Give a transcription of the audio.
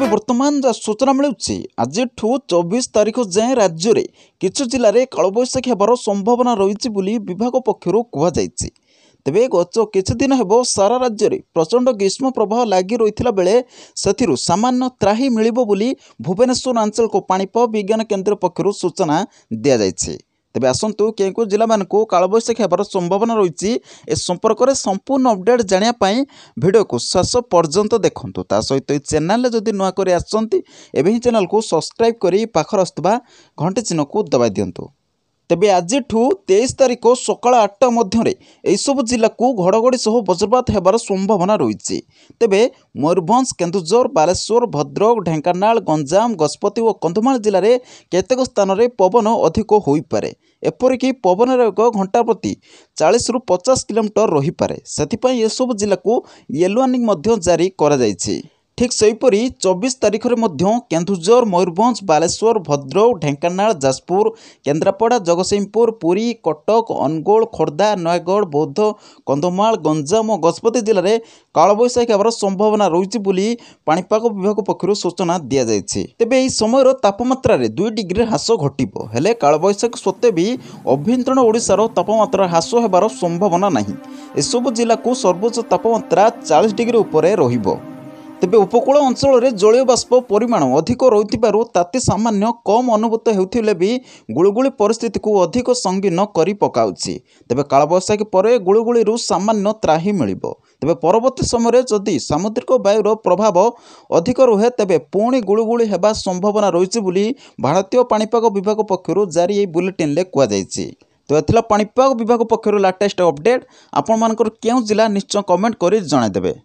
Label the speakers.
Speaker 1: ତେବେ ବର୍ତ୍ତମାନ ସୂଚନା ମିଳୁଛି ଆଜିଠୁ ଚବିଶ ତାରିଖ ଯାଏଁ ରାଜ୍ୟରେ କିଛି ଜିଲ୍ଲାରେ କାଳବୈଶାଖୀ ହେବାର ସମ୍ଭାବନା ରହିଛି ବୋଲି ବିଭାଗ ପକ୍ଷରୁ କୁହାଯାଇଛି ତେବେ ଗତ କିଛିଦିନ ହେବ ସାରା ରାଜ୍ୟରେ ପ୍ରଚଣ୍ଡ ଗ୍ରୀଷ୍ମ ପ୍ରବାହ ଲାଗି ରହିଥିଲା ବେଳେ ସେଥିରୁ ସାମାନ୍ୟ ତ୍ରାହି ମିଳିବ ବୋଲି ଭୁବନେଶ୍ୱର ଆଞ୍ଚଳିକ ପାଣିପାଗ ବିଜ୍ଞାନ କେନ୍ଦ୍ର ପକ୍ଷରୁ ସୂଚନା ଦିଆଯାଇଛି ତେବେ ଆସନ୍ତୁ କେଉଁ କେଉଁ ଜିଲ୍ଲାମାନଙ୍କୁ କାଳବୈଶାଖୀ ହେବାର ସମ୍ଭାବନା ରହିଛି ଏ ସମ୍ପର୍କରେ ସମ୍ପୂର୍ଣ୍ଣ ଅପଡେଟ୍ ଜାଣିବା ପାଇଁ ଭିଡ଼ିଓକୁ ଶେଷ ପର୍ଯ୍ୟନ୍ତ ଦେଖନ୍ତୁ ତା ସହିତ ଏହି ଚ୍ୟାନେଲରେ ଯଦି ନୂଆ କରି ଆସିଛନ୍ତି ଏବେ ହିଁ ଚ୍ୟାନେଲକୁ ସବସ୍କ୍ରାଇବ୍ କରି ପାଖରେ ଆସୁଥିବା ଘଣ୍ଟି ଚିହ୍ନକୁ ଦବାଇ ଦିଅନ୍ତୁ ତେବେ ଆଜିଠୁ ତେଇଶ ତାରିଖ ସକାଳ ଆଠଟା ମଧ୍ୟରେ ଏହିସବୁ ଜିଲ୍ଲାକୁ ଘଡ଼ଘଡ଼ି ସହ ବଜ୍ରପାତ ହେବାର ସମ୍ଭାବନା ରହିଛି ତେବେ ମୟୂରଭଞ୍ଜ କେନ୍ଦୁଝର ବାଲେଶ୍ୱର ଭଦ୍ରକ ଢେଙ୍କାନାଳ ଗଞ୍ଜାମ ଗଜପତି ଓ କନ୍ଧମାଳ ଜିଲ୍ଲାରେ କେତେକ ସ୍ଥାନରେ ପବନ ଅଧିକ ହୋଇପାରେ ଏପରିକି ପବନର ଏକ ଘଣ୍ଟା ପ୍ରତି ଚାଳିଶରୁ ପଚାଶ କିଲୋମିଟର ରହିପାରେ ସେଥିପାଇଁ ଏସବୁ ଜିଲ୍ଲାକୁ ୟେଲୱାର୍ଣ୍ଣିଂ ମଧ୍ୟ ଜାରି କରାଯାଇଛି ଠିକ୍ ସେହିପରି ଚବିଶ ତାରିଖରେ ମଧ୍ୟ କେନ୍ଦୁଝର ମୟୂରଭଞ୍ଜ ବାଲେଶ୍ୱର ଭଦ୍ରକ ଢେଙ୍କାନାଳ ଯାଜପୁର କେନ୍ଦ୍ରାପଡ଼ା ଜଗତସିଂହପୁର ପୁରୀ କଟକ ଅନୁଗୁଳ ଖୋର୍ଦ୍ଧା ନୟାଗଡ଼ ବୌଦ୍ଧ କନ୍ଧମାଳ ଗଞ୍ଜାମ ଓ ଗଜପତି ଜିଲ୍ଲାରେ କାଳବୈଶାଖୀ ହେବାର ସମ୍ଭାବନା ରହିଛି ବୋଲି ପାଣିପାଗ ବିଭାଗ ପକ୍ଷରୁ ସୂଚନା ଦିଆଯାଇଛି ତେବେ ଏହି ସମୟର ତାପମାତ୍ରାରେ ଦୁଇ ଡିଗ୍ରୀ ହ୍ରାସ ଘଟିବ ହେଲେ କାଳବୈଶାଖୀ ସତ୍ତ୍ୱେ ବି ଅଭ୍ୟନ୍ତରୀଣ ଓଡ଼ିଶାର ତାପମାତ୍ରା ହ୍ରାସ ହେବାର ସମ୍ଭାବନା ନାହିଁ ଏସବୁ ଜିଲ୍ଲାକୁ ସର୍ବୋଚ୍ଚ ତାପମାତ୍ରା ଚାଳିଶ ଡିଗ୍ରୀ ଉପରେ ରହିବ ତେବେ ଉପକୂଳ ଅଞ୍ଚଳରେ ଜଳୀୟ ବାଷ୍ପ ପରିମାଣ ଅଧିକ ରହୁଥିବାରୁ ତାତି ସାମାନ୍ୟ କମ୍ ଅନୁଭୂତ ହେଉଥିଲେ ବି ଗୁଳୁଗୁଳି ପରିସ୍ଥିତିକୁ ଅଧିକ ସଙ୍ଗୀନ କରି ପକାଉଛି ତେବେ କାଳବୈଶାଖୀ ପରେ ଗୁଳୁଗୁଳିରୁ ସାମାନ୍ୟ ତ୍ରାହି ମିଳିବ ତେବେ ପରବର୍ତ୍ତୀ ସମୟରେ ଯଦି ସାମୁଦ୍ରିକ ବାୟୁର ପ୍ରଭାବ ଅଧିକ ରୁହେ ତେବେ ପୁଣି ଗୁଳୁଗୁଳି ହେବା ସମ୍ଭାବନା ରହିଛି ବୋଲି ଭାରତୀୟ ପାଣିପାଗ ବିଭାଗ ପକ୍ଷରୁ ଜାରି ଏହି ବୁଲେଟିନ୍ରେ କୁହାଯାଇଛି ତ ଏଥିଲା ପାଣିପାଗ ବିଭାଗ ପକ୍ଷରୁ ଲାଟେଷ୍ଟ ଅପଡେଟ୍ ଆପଣମାନଙ୍କର କେଉଁ ଜିଲ୍ଲା ନିଶ୍ଚୟ କମେଣ୍ଟ କରି ଜଣାଇଦେବେ